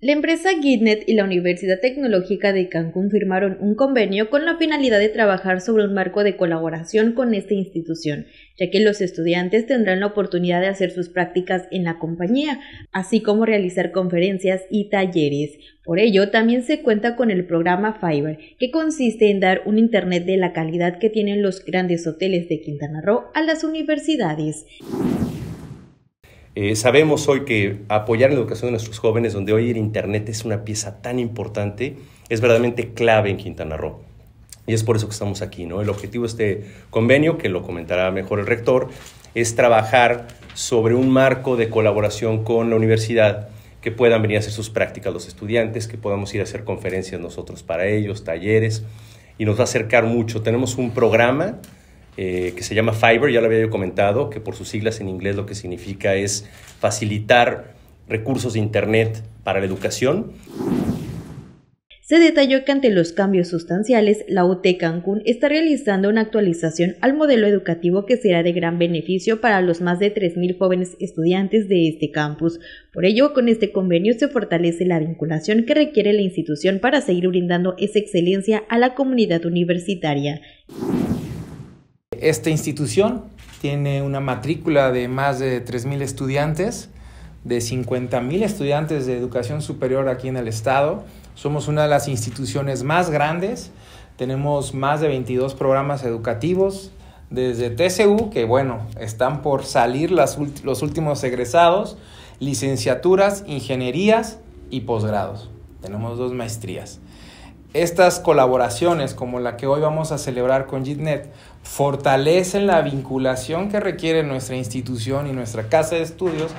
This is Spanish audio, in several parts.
La empresa Gitnet y la Universidad Tecnológica de Cancún firmaron un convenio con la finalidad de trabajar sobre un marco de colaboración con esta institución, ya que los estudiantes tendrán la oportunidad de hacer sus prácticas en la compañía, así como realizar conferencias y talleres. Por ello, también se cuenta con el programa Fiber, que consiste en dar un Internet de la calidad que tienen los grandes hoteles de Quintana Roo a las universidades. Eh, sabemos hoy que apoyar la educación de nuestros jóvenes, donde hoy el Internet es una pieza tan importante, es verdaderamente clave en Quintana Roo. Y es por eso que estamos aquí, ¿no? El objetivo de este convenio, que lo comentará mejor el rector, es trabajar sobre un marco de colaboración con la universidad, que puedan venir a hacer sus prácticas los estudiantes, que podamos ir a hacer conferencias nosotros para ellos, talleres, y nos va a acercar mucho. Tenemos un programa eh, que se llama Fiber, ya lo había comentado, que por sus siglas en inglés lo que significa es facilitar recursos de Internet para la educación. Se detalló que ante los cambios sustanciales, la UT Cancún está realizando una actualización al modelo educativo que será de gran beneficio para los más de 3.000 jóvenes estudiantes de este campus. Por ello, con este convenio se fortalece la vinculación que requiere la institución para seguir brindando esa excelencia a la comunidad universitaria. Esta institución tiene una matrícula de más de 3.000 estudiantes, de 50.000 estudiantes de educación superior aquí en el estado. Somos una de las instituciones más grandes, tenemos más de 22 programas educativos, desde TCU, que bueno, están por salir los últimos egresados, licenciaturas, ingenierías y posgrados. Tenemos dos maestrías estas colaboraciones como la que hoy vamos a celebrar con JITNET fortalecen la vinculación que requiere nuestra institución y nuestra casa de estudios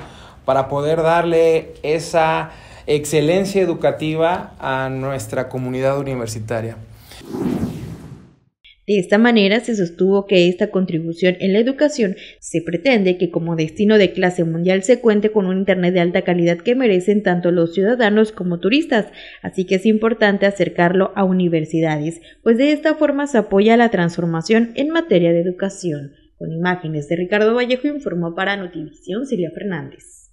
para poder darle esa excelencia educativa a nuestra comunidad universitaria. De esta manera se sostuvo que esta contribución en la educación se pretende que como destino de clase mundial se cuente con un Internet de alta calidad que merecen tanto los ciudadanos como turistas, así que es importante acercarlo a universidades, pues de esta forma se apoya la transformación en materia de educación. Con imágenes de Ricardo Vallejo informó para Notivisión Silvia Fernández.